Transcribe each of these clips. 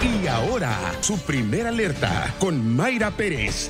Y ahora, su primera alerta con Mayra Pérez.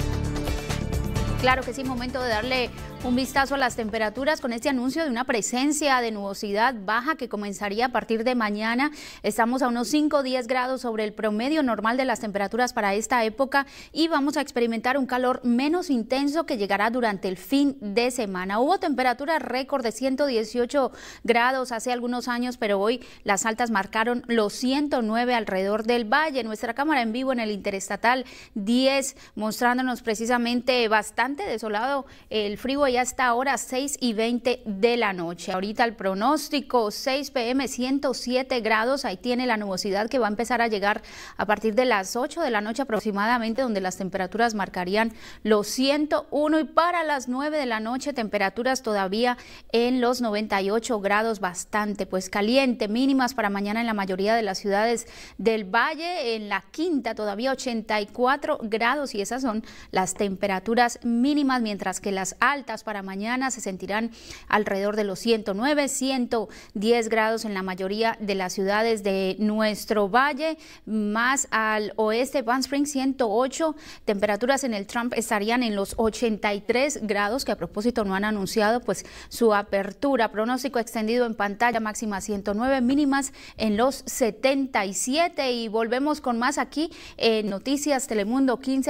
Claro que sí, momento de darle un vistazo a las temperaturas con este anuncio de una presencia de nubosidad baja que comenzaría a partir de mañana. Estamos a unos 5 o 10 grados sobre el promedio normal de las temperaturas para esta época y vamos a experimentar un calor menos intenso que llegará durante el fin de semana. Hubo temperaturas récord de 118 grados hace algunos años, pero hoy las altas marcaron los 109 alrededor del valle. Nuestra cámara en vivo en el Interestatal 10 mostrándonos precisamente bastante desolado el frío ya está ahora 6 y 20 de la noche. Ahorita el pronóstico 6 pm 107 grados, ahí tiene la nubosidad que va a empezar a llegar a partir de las 8 de la noche aproximadamente, donde las temperaturas marcarían los 101 y para las 9 de la noche temperaturas todavía en los 98 grados, bastante pues caliente, mínimas para mañana en la mayoría de las ciudades del valle, en la quinta todavía 84 grados y esas son las temperaturas mínimas, mientras que las altas para mañana se sentirán alrededor de los 109, 110 grados en la mayoría de las ciudades de nuestro valle, más al oeste, Van Spring 108, temperaturas en el Trump estarían en los 83 grados, que a propósito no han anunciado pues su apertura. Pronóstico extendido en pantalla, máxima 109, mínimas en los 77 y volvemos con más aquí en Noticias Telemundo 15.